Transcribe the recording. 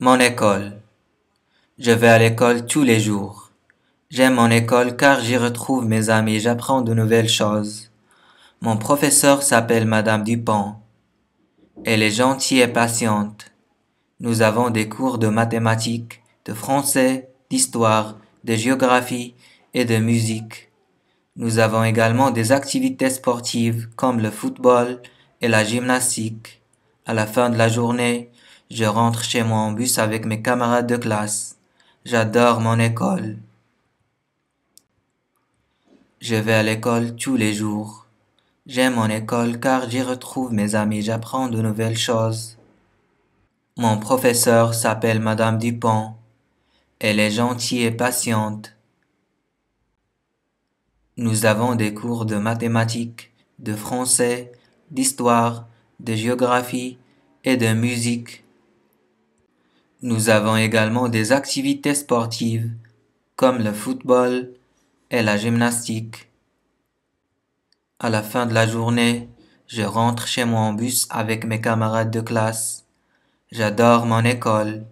Mon école. Je vais à l'école tous les jours. J'aime mon école car j'y retrouve mes amis, j'apprends de nouvelles choses. Mon professeur s'appelle Madame Dupont. Elle est gentille et patiente. Nous avons des cours de mathématiques, de français, d'histoire, de géographie et de musique. Nous avons également des activités sportives comme le football et la gymnastique. À la fin de la journée, je rentre chez moi en bus avec mes camarades de classe. J'adore mon école. Je vais à l'école tous les jours. J'aime mon école car j'y retrouve mes amis, j'apprends de nouvelles choses. Mon professeur s'appelle Madame Dupont. Elle est gentille et patiente. Nous avons des cours de mathématiques, de français, d'histoire, de géographie et de musique. Nous avons également des activités sportives comme le football et la gymnastique. À la fin de la journée, je rentre chez moi en bus avec mes camarades de classe. J'adore mon école.